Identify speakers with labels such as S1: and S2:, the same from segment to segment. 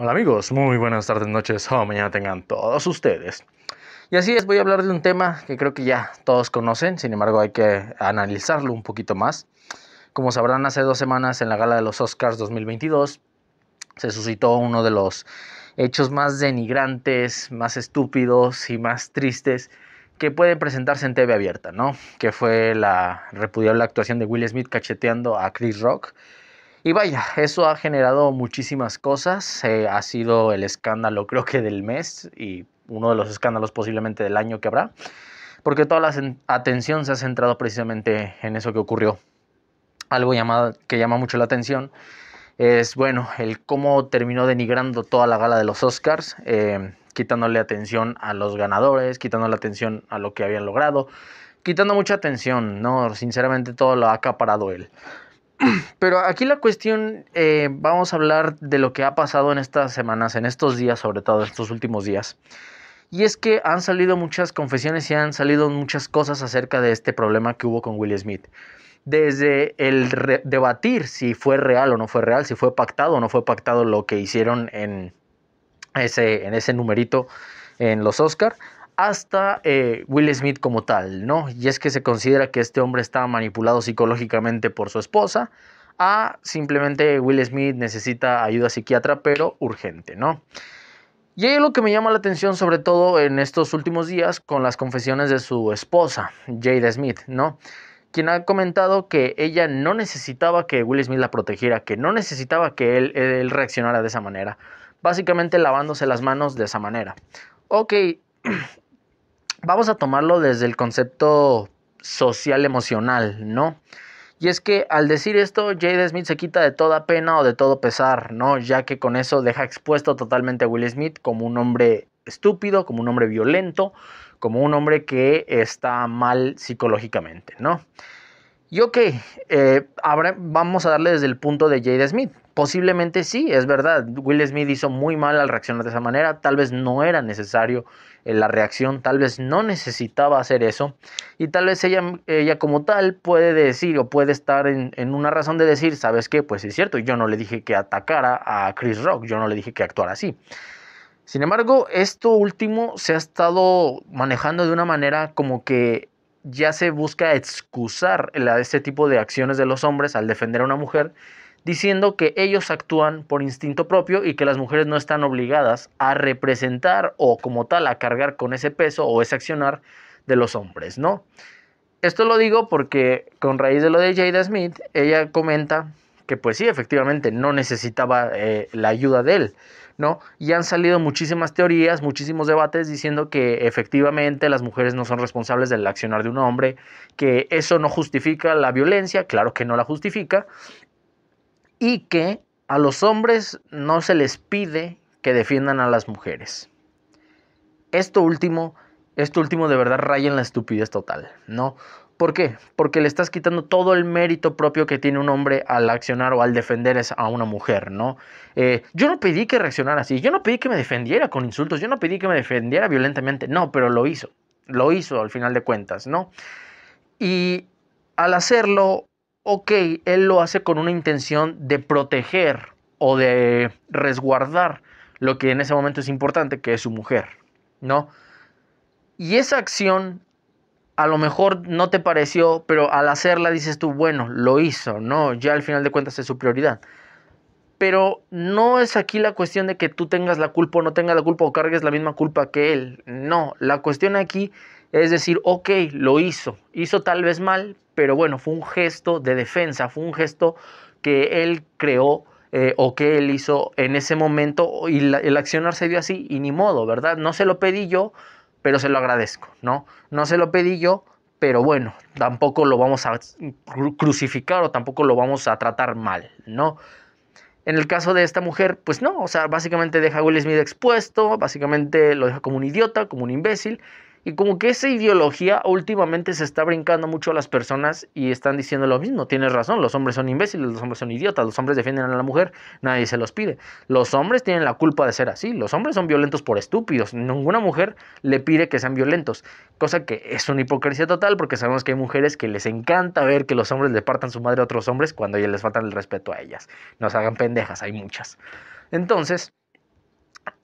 S1: Hola amigos, muy buenas tardes, noches o oh, mañana tengan todos ustedes. Y así es, voy a hablar de un tema que creo que ya todos conocen, sin embargo hay que analizarlo un poquito más. Como sabrán, hace dos semanas en la gala de los Oscars 2022 se suscitó uno de los hechos más denigrantes, más estúpidos y más tristes que pueden presentarse en TV abierta, ¿no? Que fue la repudiable actuación de Will Smith cacheteando a Chris Rock y vaya, eso ha generado muchísimas cosas. Eh, ha sido el escándalo creo que del mes y uno de los escándalos posiblemente del año que habrá, porque toda la atención se ha centrado precisamente en eso que ocurrió. Algo que llama mucho la atención es, bueno, el cómo terminó denigrando toda la gala de los Oscars, eh, quitándole atención a los ganadores, quitándole atención a lo que habían logrado, quitando mucha atención, ¿no? Sinceramente todo lo ha acaparado él. Pero aquí la cuestión, eh, vamos a hablar de lo que ha pasado en estas semanas, en estos días, sobre todo en estos últimos días. Y es que han salido muchas confesiones y han salido muchas cosas acerca de este problema que hubo con Will Smith. Desde el debatir si fue real o no fue real, si fue pactado o no fue pactado lo que hicieron en ese, numerito en los Oscars, hasta eh, Will Smith como tal, ¿no? Y es que se considera que este hombre está manipulado psicológicamente por su esposa, a simplemente Will Smith necesita ayuda psiquiatra, pero urgente, ¿no? Y hay lo que me llama la atención, sobre todo en estos últimos días, con las confesiones de su esposa, Jada Smith, ¿no? Quien ha comentado que ella no necesitaba que Will Smith la protegiera, que no necesitaba que él, él reaccionara de esa manera. Básicamente lavándose las manos de esa manera. Ok, vamos a tomarlo desde el concepto social emocional, ¿no? Y es que al decir esto, Jade Smith se quita de toda pena o de todo pesar, ¿no? Ya que con eso deja expuesto totalmente a Will Smith como un hombre estúpido, como un hombre violento, como un hombre que está mal psicológicamente, ¿no? Y ok, eh, ahora vamos a darle desde el punto de Jade Smith, Posiblemente sí, es verdad. Will Smith hizo muy mal al reaccionar de esa manera. Tal vez no era necesario eh, la reacción, tal vez no necesitaba hacer eso. Y tal vez ella, ella como tal puede decir o puede estar en, en, una razón de decir, ¿sabes qué? Pues es cierto, yo no le dije que atacara a Chris Rock, yo no le dije que actuara así. Sin embargo, esto último se ha estado manejando de una manera como que ya se busca excusar este tipo de acciones de los hombres al defender a una mujer diciendo que ellos actúan por instinto propio y que las mujeres no están obligadas a representar o como tal a cargar con ese peso o ese accionar de los hombres, ¿no? Esto lo digo porque con raíz de lo de Jada Smith, ella comenta que pues sí, efectivamente, no necesitaba eh, la ayuda de él, ¿no? Y han salido muchísimas teorías, muchísimos debates diciendo que efectivamente las mujeres no son responsables del accionar de un hombre, que eso no justifica la violencia, claro que no la justifica, y que a los hombres no se les pide que defiendan a las mujeres. Esto último, esto último de verdad raya en la estupidez total, ¿no? ¿Por qué? Porque le estás quitando todo el mérito propio que tiene un hombre al accionar o al defender a una mujer, ¿no? Eh, yo no pedí que reaccionara así, yo no pedí que me defendiera con insultos, yo no pedí que me defendiera violentamente, no, pero lo hizo, lo hizo al final de cuentas, ¿no? Y al hacerlo, ok, él lo hace con una intención de proteger o de resguardar lo que en ese momento es importante, que es su mujer, ¿no? Y esa acción a lo mejor no te pareció, pero al hacerla dices tú, bueno, lo hizo, ¿no? Ya al final de cuentas es su prioridad. Pero no es aquí la cuestión de que tú tengas la culpa o no tengas la culpa o cargues la misma culpa que él. No, la cuestión aquí es decir, ok, lo hizo, hizo tal vez mal, pero bueno, fue un gesto de defensa, fue un gesto que él creó eh, o que él hizo en ese momento y la, el accionar se dio así y ni modo, ¿verdad? No se lo pedí yo, pero se lo agradezco, ¿no? No se lo pedí yo, pero bueno, tampoco lo vamos a crucificar o tampoco lo vamos a tratar mal, ¿no? En el caso de esta mujer, pues no, o sea, básicamente deja a Will Smith expuesto, básicamente lo deja como un idiota, como un imbécil, y como que esa ideología últimamente se está brincando mucho a las personas y están diciendo lo mismo. Tienes razón, los hombres son imbéciles, los hombres son idiotas, los hombres defienden a la mujer, nadie se los pide. Los hombres tienen la culpa de ser así, los hombres son violentos por estúpidos, ninguna mujer le pide que sean violentos, cosa que es una hipocresía total porque sabemos que hay mujeres que les encanta ver que los hombres le partan su madre a otros hombres cuando ya les faltan el respeto a ellas. No se hagan pendejas, hay muchas. Entonces,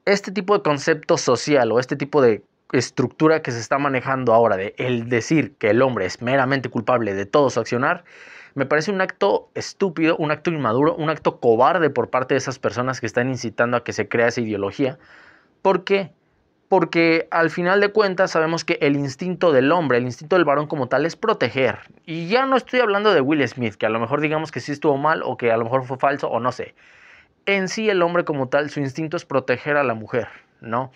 S1: este tipo de concepto social o este tipo de estructura que se está manejando ahora de el decir que el hombre es meramente culpable de todo su accionar, me parece un acto estúpido, un acto inmaduro, un acto cobarde por parte de esas personas que están incitando a que se crea esa ideología. ¿Por qué? Porque al final de cuentas sabemos que el instinto del hombre, el instinto del varón como tal es proteger. Y ya no estoy hablando de Will Smith, que a lo mejor digamos que sí estuvo mal o que a lo mejor fue falso o no sé. En sí el hombre como tal, su instinto es proteger a la mujer, ¿no?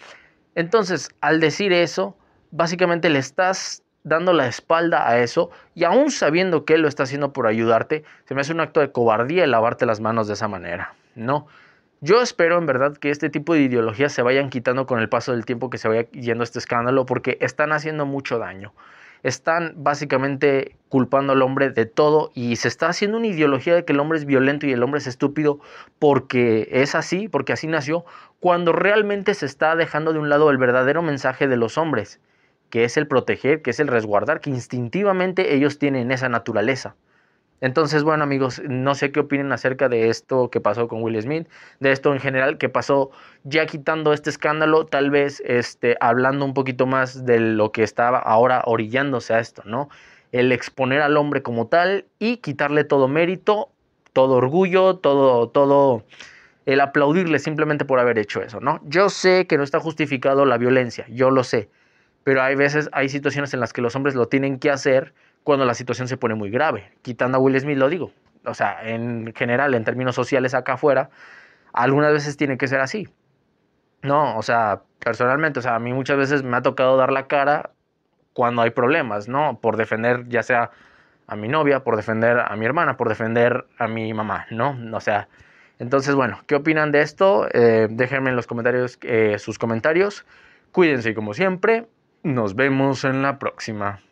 S1: Entonces, al decir eso, básicamente le estás dando la espalda a eso y aún sabiendo que él lo está haciendo por ayudarte, se me hace un acto de cobardía lavarte las manos de esa manera. No. Yo espero en verdad que este tipo de ideologías se vayan quitando con el paso del tiempo que se vaya yendo este escándalo porque están haciendo mucho daño están básicamente culpando al hombre de todo y se está haciendo una ideología de que el hombre es violento y el hombre es estúpido porque es así, porque así nació, cuando realmente se está dejando de un lado el verdadero mensaje de los hombres, que es el proteger, que es el resguardar, que instintivamente ellos tienen esa naturaleza. Entonces, bueno amigos, no sé qué opinen acerca de esto que pasó con Will Smith, de esto en general que pasó ya quitando este escándalo, tal vez este, hablando un poquito más de lo que estaba ahora orillándose a esto, ¿no? El exponer al hombre como tal y quitarle todo mérito, todo orgullo, todo, todo, el aplaudirle simplemente por haber hecho eso, ¿no? Yo sé que no está justificado la violencia, yo lo sé, pero hay veces, hay situaciones en las que los hombres lo tienen que hacer cuando la situación se pone muy grave. Quitando a Will Smith, lo digo. O sea, en general, en términos sociales acá afuera, algunas veces tiene que ser así. No, o sea, personalmente, o sea, a mí muchas veces me ha tocado dar la cara cuando hay problemas, ¿no? Por defender ya sea a mi novia, por defender a mi hermana, por defender a mi mamá, ¿no? O sea, entonces, bueno, ¿qué opinan de esto? Eh, déjenme en los comentarios eh, sus comentarios. Cuídense y como siempre, nos vemos en la próxima.